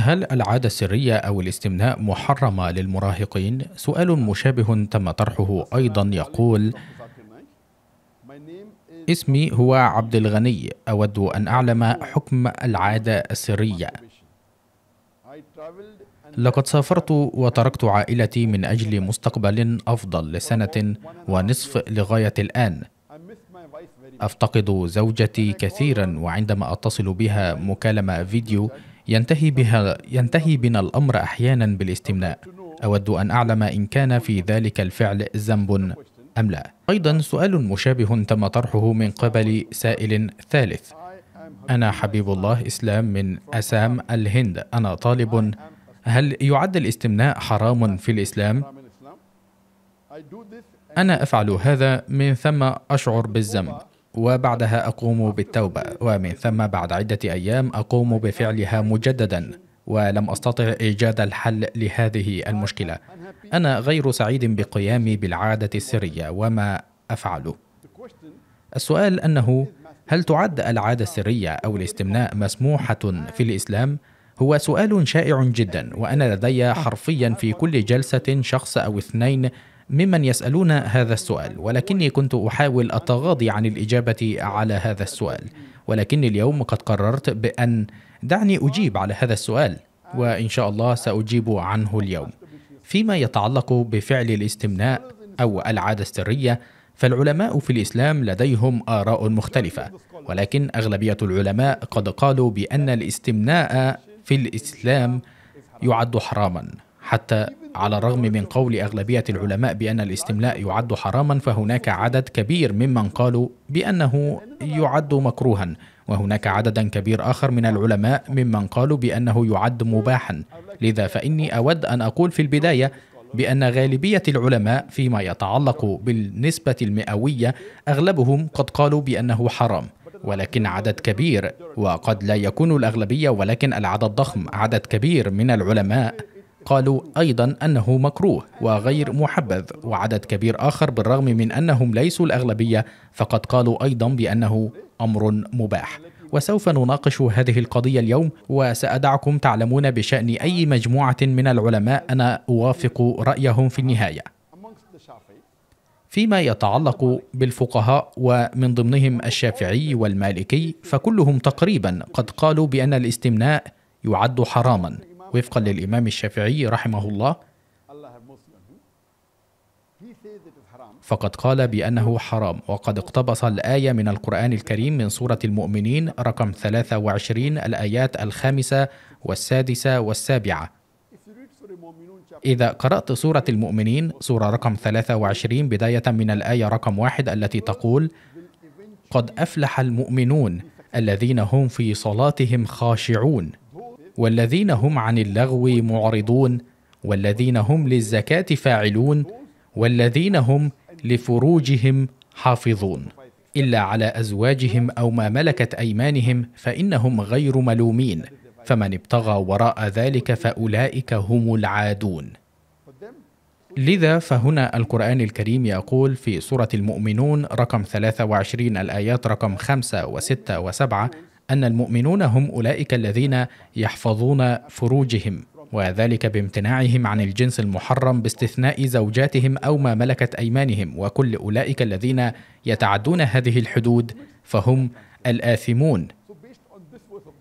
هل العادة السرية أو الاستمناء محرمة للمراهقين؟ سؤال مشابه تم طرحه أيضا يقول اسمي هو عبد الغني أود أن أعلم حكم العادة السرية لقد سافرت وتركت عائلتي من أجل مستقبل أفضل لسنة ونصف لغاية الآن أفتقد زوجتي كثيرا وعندما أتصل بها مكالمة فيديو ينتهي, بها ينتهي بنا الأمر أحيانا بالاستمناء أود أن أعلم إن كان في ذلك الفعل ذنب أم لا أيضا سؤال مشابه تم طرحه من قبل سائل ثالث أنا حبيب الله إسلام من أسام الهند أنا طالب هل يعد الاستمناء حرام في الإسلام؟ أنا أفعل هذا من ثم أشعر بالذنب وبعدها أقوم بالتوبة ومن ثم بعد عدة أيام أقوم بفعلها مجددا ولم أستطع إيجاد الحل لهذه المشكلة أنا غير سعيد بقيامي بالعادة السرية وما أفعل السؤال أنه هل تعد العادة السرية أو الاستمناء مسموحة في الإسلام؟ هو سؤال شائع جدا وأنا لدي حرفيا في كل جلسة شخص أو اثنين ممن يسألون هذا السؤال ولكني كنت أحاول التغاضي عن الإجابة على هذا السؤال ولكني اليوم قد قررت بأن دعني أجيب على هذا السؤال وإن شاء الله سأجيب عنه اليوم فيما يتعلق بفعل الاستمناء أو العادة السرية فالعلماء في الإسلام لديهم آراء مختلفة ولكن أغلبية العلماء قد قالوا بأن الاستمناء في الإسلام يعد حراما حتى على الرغم من قول أغلبية العلماء بأن الاستملاء يعد حراما فهناك عدد كبير ممن قالوا بأنه يعد مكروها وهناك عددا كبير آخر من العلماء ممن قالوا بأنه يعد مباحا لذا فإني أود أن أقول في البداية بأن غالبية العلماء فيما يتعلق بالنسبة المئوية أغلبهم قد قالوا بأنه حرام ولكن عدد كبير وقد لا يكون الأغلبية ولكن العدد ضخم عدد كبير من العلماء قالوا أيضا أنه مكروه وغير محبذ وعدد كبير آخر بالرغم من أنهم ليسوا الأغلبية فقد قالوا أيضا بأنه أمر مباح وسوف نناقش هذه القضية اليوم وسأدعكم تعلمون بشأن أي مجموعة من العلماء أنا أوافق رأيهم في النهاية فيما يتعلق بالفقهاء ومن ضمنهم الشافعي والمالكي فكلهم تقريبا قد قالوا بأن الاستمناء يعد حراما وفقا للإمام الشافعي رحمه الله فقد قال بأنه حرام وقد اقتبس الآية من القرآن الكريم من سورة المؤمنين رقم 23 الآيات الخامسة والسادسة والسابعة إذا قرأت سورة المؤمنين سورة رقم 23 بداية من الآية رقم واحد التي تقول قد أفلح المؤمنون الذين هم في صلاتهم خاشعون والذين هم عن اللغو معرضون والذين هم للزكاه فاعلون والذين هم لفروجهم حافظون الا على ازواجهم او ما ملكت ايمانهم فانهم غير ملومين فمن ابتغى وراء ذلك فاولئك هم العادون لذا فهنا القرآن الكريم يقول في سورة المؤمنون رقم 23 الآيات رقم 5 و6 و7 أن المؤمنون هم أولئك الذين يحفظون فروجهم وذلك بامتناعهم عن الجنس المحرم باستثناء زوجاتهم او ما ملكت ايمانهم وكل اولئك الذين يتعدون هذه الحدود فهم الاثمون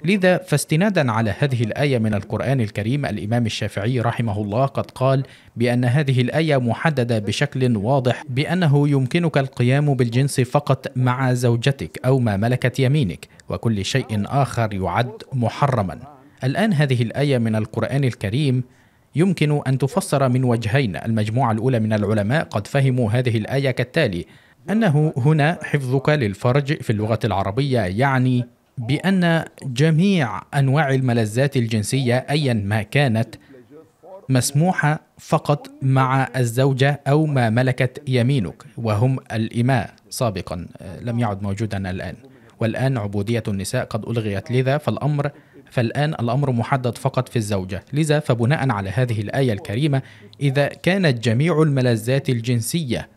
لذا فاستنادا على هذه الآية من القرآن الكريم الإمام الشافعي رحمه الله قد قال بأن هذه الآية محددة بشكل واضح بأنه يمكنك القيام بالجنس فقط مع زوجتك أو ما ملكت يمينك وكل شيء آخر يعد محرما الآن هذه الآية من القرآن الكريم يمكن أن تفسر من وجهين المجموعة الأولى من العلماء قد فهموا هذه الآية كالتالي أنه هنا حفظك للفرج في اللغة العربية يعني بأن جميع أنواع الملذات الجنسية أيا ما كانت مسموحة فقط مع الزوجة أو ما ملكت يمينك وهم الإماء سابقا آه، لم يعد موجودا الآن والآن عبودية النساء قد ألغيت لذا فالأمر فالآن الأمر محدد فقط في الزوجة لذا فبناء على هذه الآية الكريمة إذا كانت جميع الملذات الجنسية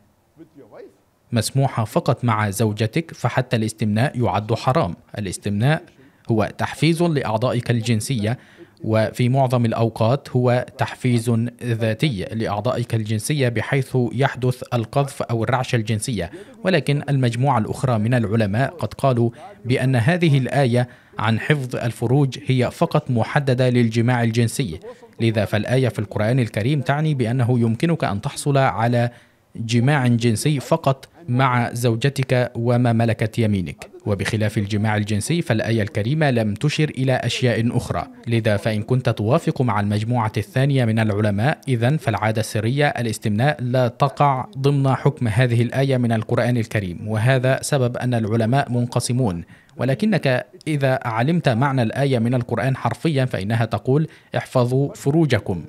مسموحة فقط مع زوجتك فحتى الاستمناء يعد حرام الاستمناء هو تحفيز لأعضائك الجنسية وفي معظم الأوقات هو تحفيز ذاتي لأعضائك الجنسية بحيث يحدث القذف أو الرعشة الجنسية ولكن المجموعة الأخرى من العلماء قد قالوا بأن هذه الآية عن حفظ الفروج هي فقط محددة للجماع الجنسي لذا فالآية في القرآن الكريم تعني بأنه يمكنك أن تحصل على جماع جنسي فقط مع زوجتك وما ملكت يمينك وبخلاف الجماع الجنسي فالآية الكريمة لم تشر إلى أشياء أخرى لذا فإن كنت توافق مع المجموعة الثانية من العلماء إذا فالعادة السرية الاستمناء لا تقع ضمن حكم هذه الآية من القرآن الكريم وهذا سبب أن العلماء منقسمون ولكنك إذا علمت معنى الآية من القرآن حرفيا فإنها تقول احفظوا فروجكم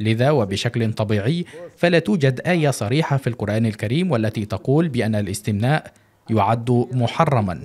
لذا وبشكل طبيعي فلا توجد آية صريحة في القرآن الكريم والتي تقول بأن الاستمناء يعد محرما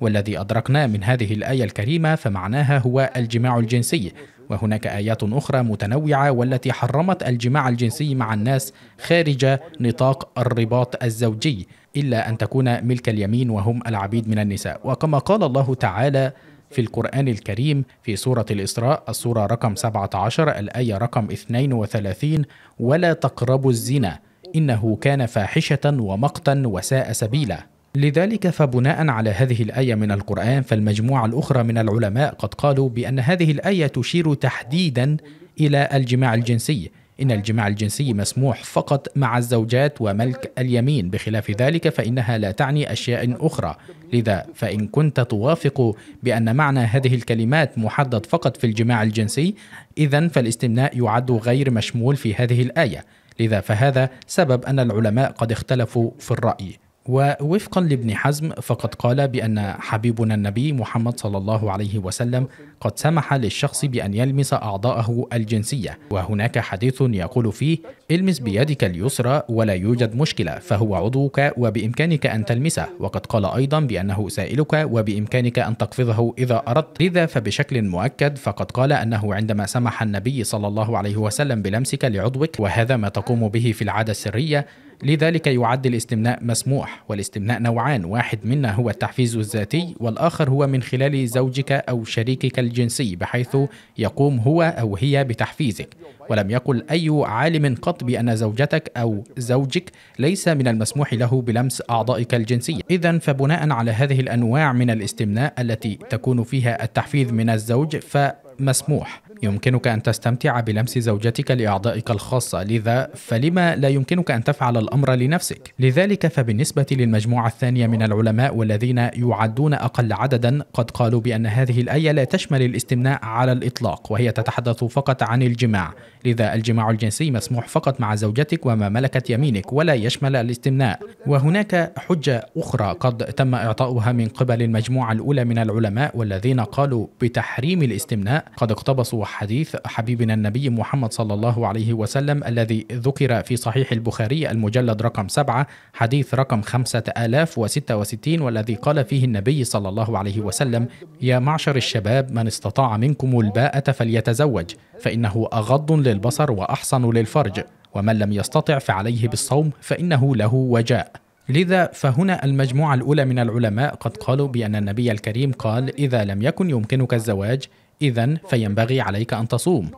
والذي أدركناه من هذه الآية الكريمة فمعناها هو الجماع الجنسي وهناك آيات أخرى متنوعة والتي حرمت الجماع الجنسي مع الناس خارج نطاق الرباط الزوجي إلا أن تكون ملك اليمين وهم العبيد من النساء وكما قال الله تعالى في القرآن الكريم في سورة الإسراء السورة رقم 17 الآية رقم 32 ولا تقربوا الزنا إنه كان فاحشة ومقتا وساء سبيلا لذلك فبناء على هذه الآية من القرآن فالمجموعة الأخرى من العلماء قد قالوا بأن هذه الآية تشير تحديدا إلى الجماع الجنسي إن الجماع الجنسي مسموح فقط مع الزوجات وملك اليمين بخلاف ذلك فإنها لا تعني أشياء أخرى لذا فإن كنت توافق بأن معنى هذه الكلمات محدد فقط في الجماع الجنسي إذا فالاستمناء يعد غير مشمول في هذه الآية لذا فهذا سبب أن العلماء قد اختلفوا في الرأي ووفقا لابن حزم فقد قال بأن حبيبنا النبي محمد صلى الله عليه وسلم قد سمح للشخص بأن يلمس أعضاءه الجنسية وهناك حديث يقول فيه المس بيدك اليسرى ولا يوجد مشكلة فهو عضوك وبإمكانك أن تلمسه وقد قال أيضا بأنه سائلك وبإمكانك أن تقفضه إذا أردت لذا فبشكل مؤكد فقد قال أنه عندما سمح النبي صلى الله عليه وسلم بلمسك لعضوك وهذا ما تقوم به في العادة السرية لذلك يعد الاستمناء مسموح والاستمناء نوعان واحد منا هو التحفيز الذاتي والآخر هو من خلال زوجك أو شريكك الجنسي بحيث يقوم هو أو هي بتحفيزك ولم يقل أي عالم قط بأن زوجتك أو زوجك ليس من المسموح له بلمس أعضائك الجنسية إذا فبناء على هذه الأنواع من الاستمناء التي تكون فيها التحفيز من الزوج ف مسموح يمكنك أن تستمتع بلمس زوجتك لأعضائك الخاصة لذا فلما لا يمكنك أن تفعل الأمر لنفسك لذلك فبالنسبة للمجموعة الثانية من العلماء والذين يعدون أقل عددا قد قالوا بأن هذه الآية لا تشمل الاستمناء على الإطلاق وهي تتحدث فقط عن الجماع لذا الجماع الجنسي مسموح فقط مع زوجتك وما ملكت يمينك ولا يشمل الاستمناء وهناك حجة أخرى قد تم إعطاؤها من قبل المجموعة الأولى من العلماء والذين قالوا بتحريم الاستمناء قد اقتبسوا حديث حبيبنا النبي محمد صلى الله عليه وسلم الذي ذكر في صحيح البخاري المجلد رقم 7 حديث رقم 5066 والذي قال فيه النبي صلى الله عليه وسلم يا معشر الشباب من استطاع منكم الباءة فليتزوج فإنه أغض للبصر وأحصن للفرج ومن لم يستطع فعليه بالصوم فإنه له وجاء لذا فهنا المجموعة الأولى من العلماء قد قالوا بأن النبي الكريم قال إذا لم يكن يمكنك الزواج إذا فينبغي عليك أن تصوم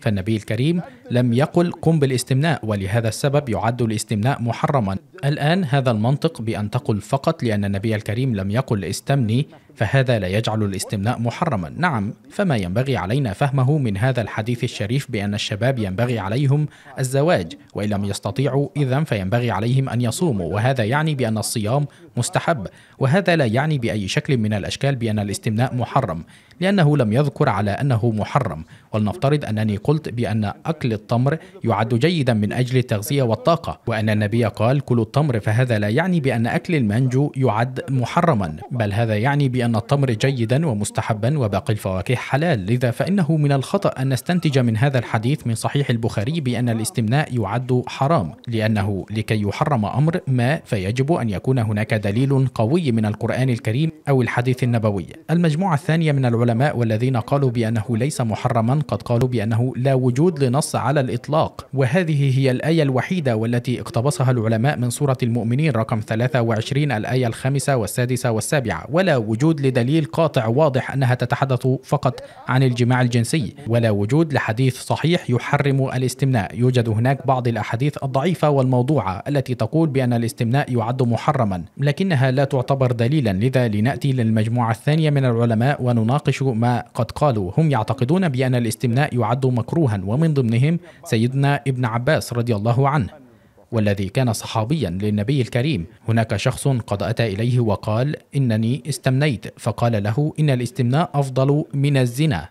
فالنبي الكريم لم يقل قم بالاستمناء ولهذا السبب يعد الاستمناء محرما الآن هذا المنطق بأن تقل فقط لأن النبي الكريم لم يقل استمني فهذا لا يجعل الاستمناء محرما نعم فما ينبغي علينا فهمه من هذا الحديث الشريف بأن الشباب ينبغي عليهم الزواج وإن لم يستطيعوا إذا فينبغي عليهم أن يصوموا وهذا يعني بأن الصيام مستحب وهذا لا يعني بأي شكل من الأشكال بأن الاستمناء محرم لأنه لم يذكر على أنه محرم ولنفترض أنني قلت بأن أكل التمر يعد جيدا من أجل التغذية والطاقة وأن النبي قال كل التمر فهذا لا يعني بأن أكل المانجو يعد محرما بل هذا يعني بأن بأن التمر جيدا ومستحبا وباقي الفواكه حلال لذا فإنه من الخطأ أن نستنتج من هذا الحديث من صحيح البخاري بأن الاستمناء يعد حرام لأنه لكي يحرم أمر ما فيجب أن يكون هناك دليل قوي من القرآن الكريم أو الحديث النبوي المجموعة الثانية من العلماء والذين قالوا بأنه ليس محرما قد قالوا بأنه لا وجود لنص على الإطلاق وهذه هي الآية الوحيدة والتي اقتبسها العلماء من سورة المؤمنين رقم 23 الآية الخامسة والسادسة والسابعة ولا وجود وجود لدليل قاطع واضح أنها تتحدث فقط عن الجماع الجنسي ولا وجود لحديث صحيح يحرم الاستمناء يوجد هناك بعض الأحاديث الضعيفة والموضوعة التي تقول بأن الاستمناء يعد محرما لكنها لا تعتبر دليلا لذا لنأتي للمجموعة الثانية من العلماء ونناقش ما قد قالوا هم يعتقدون بأن الاستمناء يعد مكروها ومن ضمنهم سيدنا ابن عباس رضي الله عنه والذي كان صحابيا للنبي الكريم هناك شخص قد أتى إليه وقال إنني استمنيت فقال له إن الاستمناء أفضل من الزنا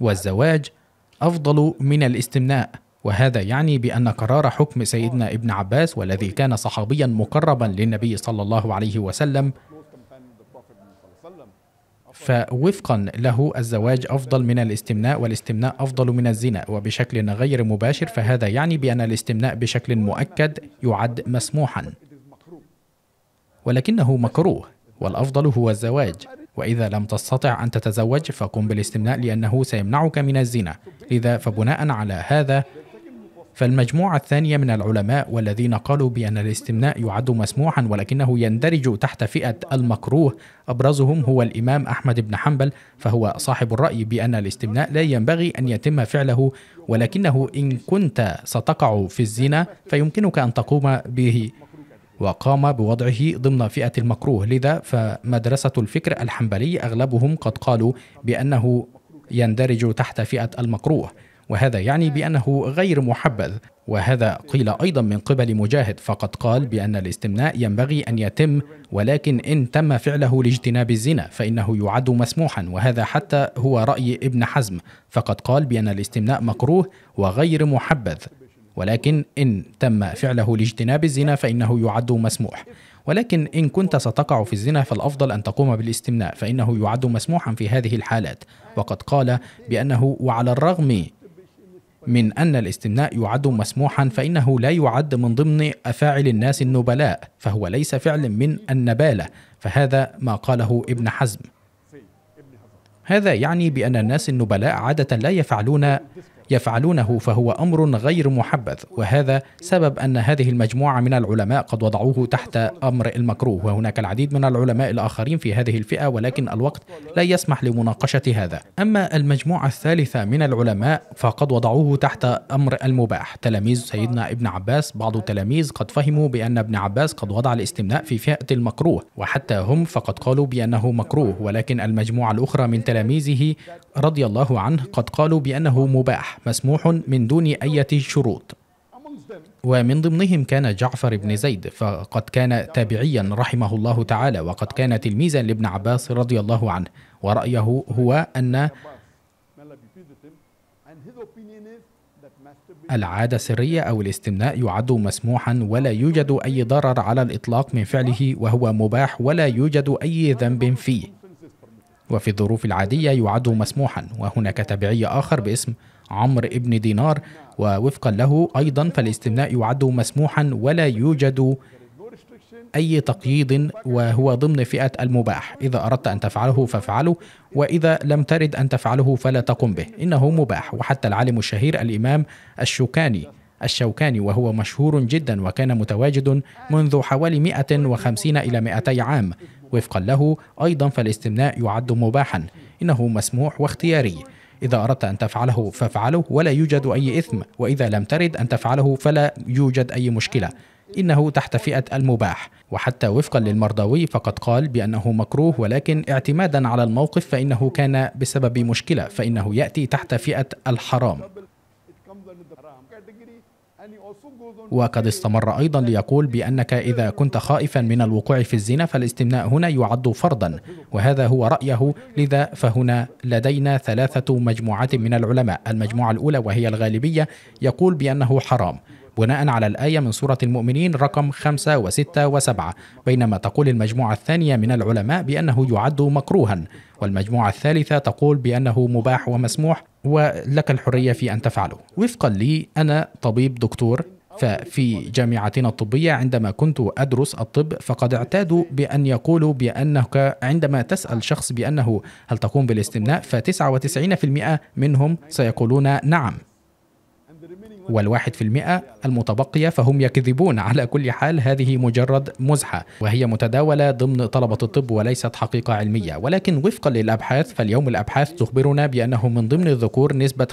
والزواج أفضل من الاستمناء وهذا يعني بأن قرار حكم سيدنا ابن عباس والذي كان صحابيا مقربا للنبي صلى الله عليه وسلم فوفقا له الزواج أفضل من الاستمناء والاستمناء أفضل من الزنا وبشكل غير مباشر فهذا يعني بأن الاستمناء بشكل مؤكد يعد مسموحا ولكنه مكروه والأفضل هو الزواج وإذا لم تستطع أن تتزوج فقم بالاستمناء لأنه سيمنعك من الزنا لذا فبناء على هذا فالمجموعة الثانية من العلماء والذين قالوا بأن الاستمناء يعد مسموحا ولكنه يندرج تحت فئة المكروه أبرزهم هو الإمام أحمد بن حنبل فهو صاحب الرأي بأن الاستمناء لا ينبغي أن يتم فعله ولكنه إن كنت ستقع في الزنا فيمكنك أن تقوم به وقام بوضعه ضمن فئة المكروه لذا فمدرسة الفكر الحنبلي أغلبهم قد قالوا بأنه يندرج تحت فئة المكروه وهذا يعني بأنه غير محبذ وهذا قيل أيضا من قبل مجاهد فقد قال بأن الاستمناء ينبغي أن يتم ولكن إن تم فعله لاجتناب الزنا فإنه يعد مسموحا وهذا حتى هو رأي ابن حزم فقد قال بأن الاستمناء مكروه وغير محبذ ولكن إن تم فعله لاجتناب الزنا فإنه يعد مسموح ولكن إن كنت ستقع في الزنا فالأفضل أن تقوم بالاستمناء فإنه يعد مسموحا في هذه الحالات وقد قال بأنه وعلى الرغم من أن الاستمناء يعد مسموحا فإنه لا يعد من ضمن أفاعل الناس النبلاء فهو ليس فعل من النبالة فهذا ما قاله ابن حزم هذا يعني بأن الناس النبلاء عادة لا يفعلون يفعلونه فهو امر غير محبذ وهذا سبب ان هذه المجموعه من العلماء قد وضعوه تحت امر المكروه وهناك العديد من العلماء الاخرين في هذه الفئه ولكن الوقت لا يسمح لمناقشه هذا اما المجموعه الثالثه من العلماء فقد وضعوه تحت امر المباح تلاميذ سيدنا ابن عباس بعض التلاميذ قد فهموا بان ابن عباس قد وضع الاستمناء في فئه المكروه وحتى هم فقد قالوا بانه مكروه ولكن المجموعه الاخرى من تلاميذه رضي الله عنه قد قالوا بأنه مباح مسموح من دون أي شروط ومن ضمنهم كان جعفر بن زيد فقد كان تابعيا رحمه الله تعالى وقد كان تلميذا لابن عباس رضي الله عنه ورأيه هو أن العادة السرية أو الاستمناء يعد مسموحا ولا يوجد أي ضرر على الإطلاق من فعله وهو مباح ولا يوجد أي ذنب فيه وفي الظروف العادية يعد مسموحا وهناك تابعي آخر باسم عمرو ابن دينار ووفقا له أيضا فالاستمناء يعد مسموحا ولا يوجد أي تقييد وهو ضمن فئة المباح إذا أردت أن تفعله فافعله وإذا لم ترد أن تفعله فلا تقم به إنه مباح وحتى العالم الشهير الإمام الشوكاني الشوكاني وهو مشهور جدا وكان متواجد منذ حوالي 150 إلى 200 عام وفقا له أيضا فالاستمناء يعد مباحا إنه مسموح واختياري إذا أردت أن تفعله فافعله ولا يوجد أي إثم وإذا لم ترد أن تفعله فلا يوجد أي مشكلة إنه تحت فئة المباح وحتى وفقا للمرضوي فقد قال بأنه مكروه ولكن اعتمادا على الموقف فإنه كان بسبب مشكلة فإنه يأتي تحت فئة الحرام وقد استمر أيضا ليقول بأنك إذا كنت خائفا من الوقوع في الزنا فالاستمناء هنا يعد فرضا وهذا هو رأيه لذا فهنا لدينا ثلاثة مجموعات من العلماء المجموعة الأولى وهي الغالبية يقول بأنه حرام بناء على الآية من سورة المؤمنين رقم خمسة وستة وسبعة بينما تقول المجموعة الثانية من العلماء بأنه يعد مكروها والمجموعة الثالثة تقول بأنه مباح ومسموح ولك الحرية في أن تفعله وفقا لي أنا طبيب دكتور ففي جامعتنا الطبية عندما كنت أدرس الطب فقد اعتادوا بأن يقولوا بأنك عندما تسأل شخص بأنه هل تقوم بالاستمناء ف99% منهم سيقولون نعم والواحد في المئة المتبقية فهم يكذبون على كل حال هذه مجرد مزحة وهي متداولة ضمن طلبة الطب وليست حقيقة علمية ولكن وفقا للأبحاث فاليوم الأبحاث تخبرنا بأنه من ضمن الذكور نسبة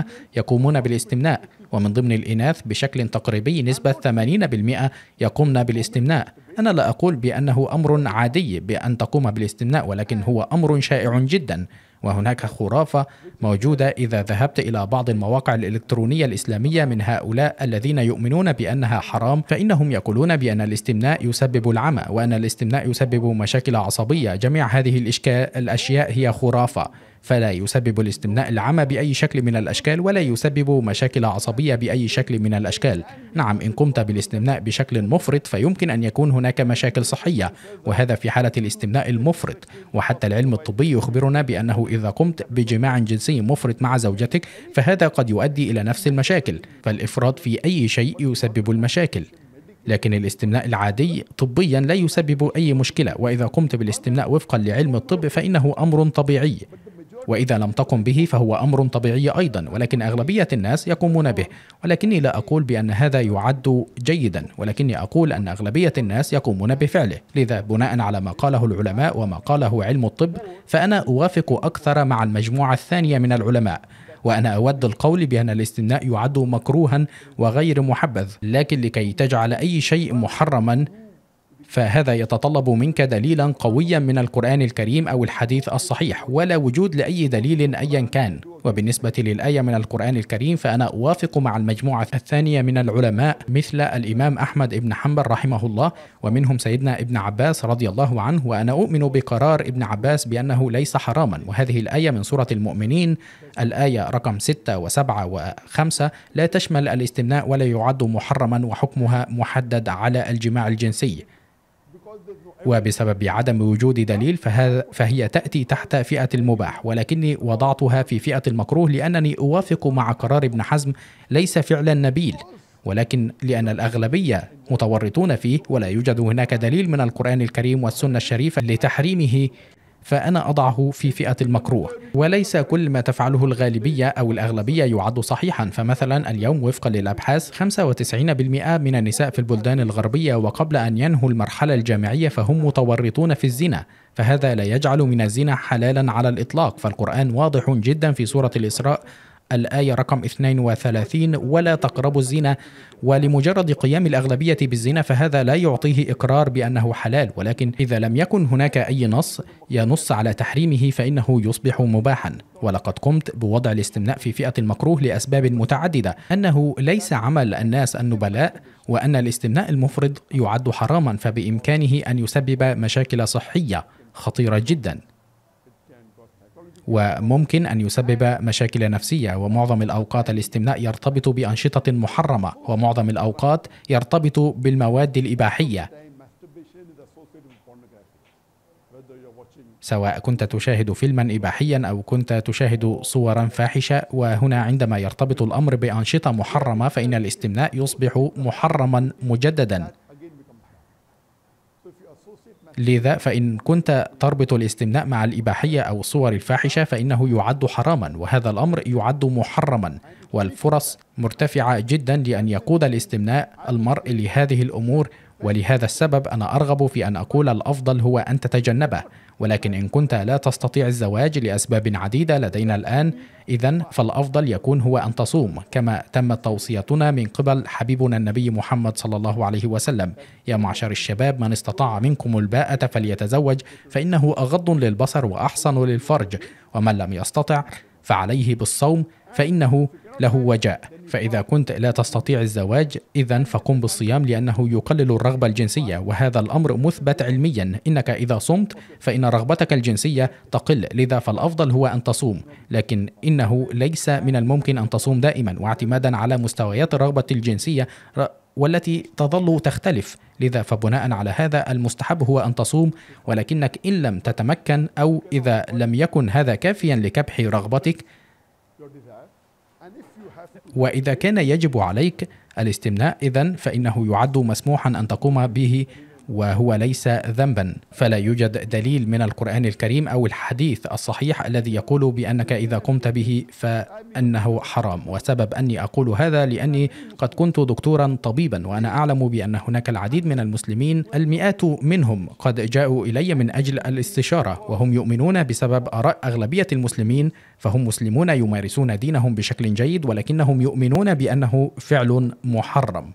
95% يقومون بالاستمناء ومن ضمن الإناث بشكل تقريبي نسبة 80% يقومن بالاستمناء أنا لا أقول بأنه أمر عادي بأن تقوم بالاستمناء ولكن هو أمر شائع جدا وهناك خرافة موجودة إذا ذهبت إلى بعض المواقع الإلكترونية الإسلامية من هؤلاء الذين يؤمنون بأنها حرام فإنهم يقولون بأن الاستمناء يسبب العمى وأن الاستمناء يسبب مشاكل عصبية جميع هذه الأشياء هي خرافة فلا يسبب الاستمناء العمى بأي شكل من الأشكال ولا يسبب مشاكل عصبية بأي شكل من الأشكال نعم إن قمت بالاستمناء بشكل مفرط فيمكن أن يكون هناك مشاكل صحية وهذا في حالة الاستمناء المفرط وحتى العلم الطبي يخبرنا بأنه إذا قمت بجماع جنسي مفرط مع زوجتك فهذا قد يؤدي إلى نفس المشاكل فالإفراط في أي شيء يسبب المشاكل لكن الاستمناء العادي طبيا لا يسبب اي مشكله واذا قمت بالاستمناء وفقا لعلم الطب فانه امر طبيعي واذا لم تقم به فهو امر طبيعي ايضا ولكن اغلبيه الناس يقومون به ولكني لا اقول بان هذا يعد جيدا ولكني اقول ان اغلبيه الناس يقومون بفعله لذا بناء على ما قاله العلماء وما قاله علم الطب فانا اوافق اكثر مع المجموعه الثانيه من العلماء وأنا أود القول بأن الاستمناء يعد مكروها وغير محبذ لكن لكي تجعل أي شيء محرما فهذا يتطلب منك دليلا قويا من القرآن الكريم أو الحديث الصحيح ولا وجود لأي دليل أيا كان وبالنسبة للآية من القرآن الكريم فأنا أوافق مع المجموعة الثانية من العلماء مثل الإمام أحمد بن حنبل رحمه الله ومنهم سيدنا ابن عباس رضي الله عنه وأنا أؤمن بقرار ابن عباس بأنه ليس حراما وهذه الآية من سورة المؤمنين الآية رقم 6 و7 و5 لا تشمل الاستمناء ولا يعد محرما وحكمها محدد على الجماع الجنسي وبسبب عدم وجود دليل فهذا فهي تأتي تحت فئة المباح ولكني وضعتها في فئة المكروه لأنني أوافق مع قرار ابن حزم ليس فعلا نبيل ولكن لأن الأغلبية متورطون فيه ولا يوجد هناك دليل من القرآن الكريم والسنة الشريفة لتحريمه فأنا أضعه في فئة المكروه وليس كل ما تفعله الغالبية أو الأغلبية يعد صحيحا فمثلا اليوم وفقا للأبحاث 95% من النساء في البلدان الغربية وقبل أن ينهوا المرحلة الجامعية فهم متورطون في الزنا فهذا لا يجعل من الزنا حلالا على الإطلاق فالقرآن واضح جدا في سورة الإسراء الآية رقم 32 ولا تقربوا الزنا ولمجرد قيام الأغلبية بالزنا فهذا لا يعطيه إقرار بأنه حلال ولكن إذا لم يكن هناك أي نص ينص على تحريمه فإنه يصبح مباحا ولقد قمت بوضع الاستمناء في فئة المكروه لأسباب متعددة أنه ليس عمل الناس النبلاء وأن الاستمناء المفرط يعد حراما فبإمكانه أن يسبب مشاكل صحية خطيرة جدا وممكن أن يسبب مشاكل نفسية ومعظم الأوقات الاستمناء يرتبط بأنشطة محرمة ومعظم الأوقات يرتبط بالمواد الإباحية سواء كنت تشاهد فيلما اباحيا او كنت تشاهد صورا فاحشه وهنا عندما يرتبط الامر بانشطه محرمه فان الاستمناء يصبح محرما مجددا لذا فإن كنت تربط الاستمناء مع الإباحية أو الصور الفاحشة فإنه يعد حراما وهذا الأمر يعد محرما والفرص مرتفعة جدا لأن يقود الاستمناء المرء لهذه الأمور ولهذا السبب أنا أرغب في أن أقول الأفضل هو أن تتجنبه ولكن إن كنت لا تستطيع الزواج لأسباب عديدة لدينا الآن إذا فالأفضل يكون هو أن تصوم كما تمت توصيتنا من قبل حبيبنا النبي محمد صلى الله عليه وسلم يا معشر الشباب من استطاع منكم الباءة فليتزوج فإنه أغض للبصر وأحصن للفرج ومن لم يستطع فعليه بالصوم فإنه له وجاء فإذا كنت لا تستطيع الزواج إذا فقم بالصيام لأنه يقلل الرغبة الجنسية وهذا الأمر مثبت علميا إنك إذا صمت فإن رغبتك الجنسية تقل لذا فالأفضل هو أن تصوم لكن إنه ليس من الممكن أن تصوم دائما واعتمادا على مستويات الرغبة الجنسية والتي تظل تختلف لذا فبناء على هذا المستحب هو ان تصوم ولكنك ان لم تتمكن او اذا لم يكن هذا كافيا لكبح رغبتك وإذا كان يجب عليك الاستمناء إذا فإنه يعد مسموحا أن تقوم به وهو ليس ذنبا فلا يوجد دليل من القرآن الكريم أو الحديث الصحيح الذي يقول بأنك إذا قمت به فأنه حرام وسبب أني أقول هذا لأني قد كنت دكتورا طبيبا وأنا أعلم بأن هناك العديد من المسلمين المئات منهم قد جاءوا إلي من أجل الاستشارة وهم يؤمنون بسبب آراء أغلبية المسلمين فهم مسلمون يمارسون دينهم بشكل جيد ولكنهم يؤمنون بأنه فعل محرم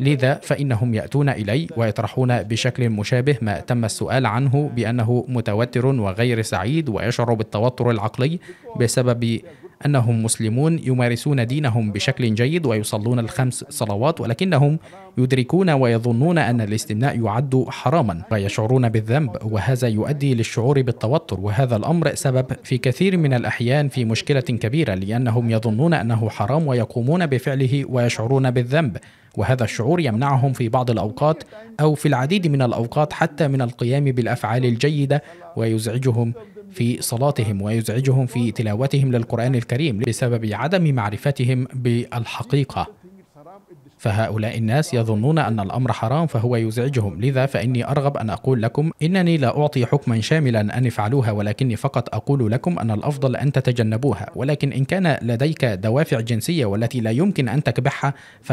لذا فإنهم يأتون إلي ويطرحون بشكل مشابه ما تم السؤال عنه بأنه متوتر وغير سعيد ويشعر بالتوتر العقلي بسبب أنهم مسلمون يمارسون دينهم بشكل جيد ويصلون الخمس صلوات ولكنهم يدركون ويظنون أن الاستمناء يعد حراما ويشعرون بالذنب وهذا يؤدي للشعور بالتوتر وهذا الأمر سبب في كثير من الأحيان في مشكلة كبيرة لأنهم يظنون أنه حرام ويقومون بفعله ويشعرون بالذنب وهذا الشعور يمنعهم في بعض الاوقات او في العديد من الاوقات حتى من القيام بالافعال الجيده ويزعجهم في صلاتهم ويزعجهم في تلاوتهم للقرآن الكريم بسبب عدم معرفتهم بالحقيقة فهؤلاء الناس يظنون أن الأمر حرام فهو يزعجهم لذا فإني أرغب أن أقول لكم إنني لا أعطي حكما شاملا أن افعلوها ولكني فقط أقول لكم أن الأفضل أن تتجنبوها ولكن إن كان لديك دوافع جنسية والتي لا يمكن أن تكبحها ف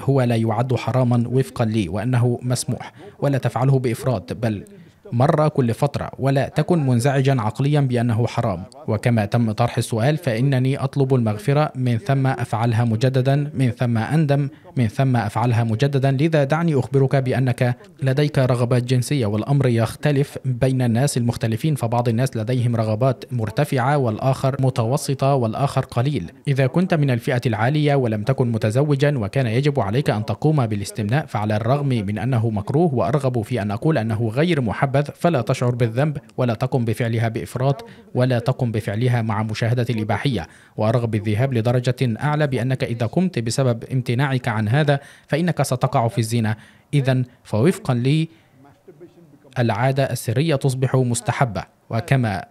هو لا يعد حراما وفقا لي وانه مسموح ولا تفعله بافراد بل مرة كل فترة ولا تكن منزعجا عقليا بأنه حرام وكما تم طرح السؤال فإنني أطلب المغفرة من ثم أفعلها مجددا من ثم أندم من ثم أفعلها مجددا لذا دعني أخبرك بأنك لديك رغبات جنسية والأمر يختلف بين الناس المختلفين فبعض الناس لديهم رغبات مرتفعة والآخر متوسطة والآخر قليل إذا كنت من الفئة العالية ولم تكن متزوجا وكان يجب عليك أن تقوم بالاستمناء فعلى الرغم من أنه مكروه وأرغب في أن أقول أنه غير محبب الأستاذ فلا تشعر بالذنب ولا تقم بفعلها بإفراط ولا تقم بفعلها مع مشاهدة الإباحية وأرغب بالذهاب لدرجة أعلى بأنك إذا قمت بسبب امتناعك عن هذا فإنك ستقع في الزنا إذا فوفقا لي العادة السرية تصبح مستحبة وكما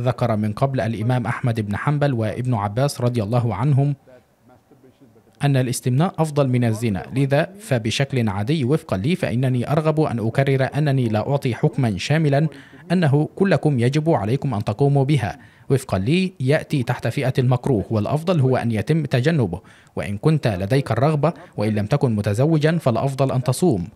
ذكر من قبل الإمام أحمد بن حنبل وابن عباس رضي الله عنهم أن الاستمناء أفضل من الزنا لذا فبشكل عادي وفقا لي فإنني أرغب أن أكرر أنني لا أعطي حكما شاملا أنه كلكم يجب عليكم أن تقوموا بها وفقا لي يأتي تحت فئة المكروه والأفضل هو أن يتم تجنبه وإن كنت لديك الرغبة وإن لم تكن متزوجا فالأفضل أن تصوم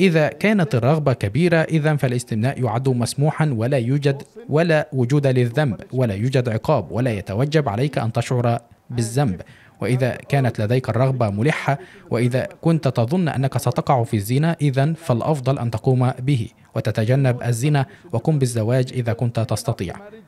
إذا كانت الرغبة كبيرة إذا فالاستمناء يعد مسموحا ولا يوجد ولا وجود للذنب ولا يوجد عقاب ولا يتوجب عليك أن تشعر بالذنب وإذا كانت لديك الرغبة ملحة وإذا كنت تظن أنك ستقع في الزنا إذا فالأفضل أن تقوم به وتتجنب الزنا وقم بالزواج إذا كنت تستطيع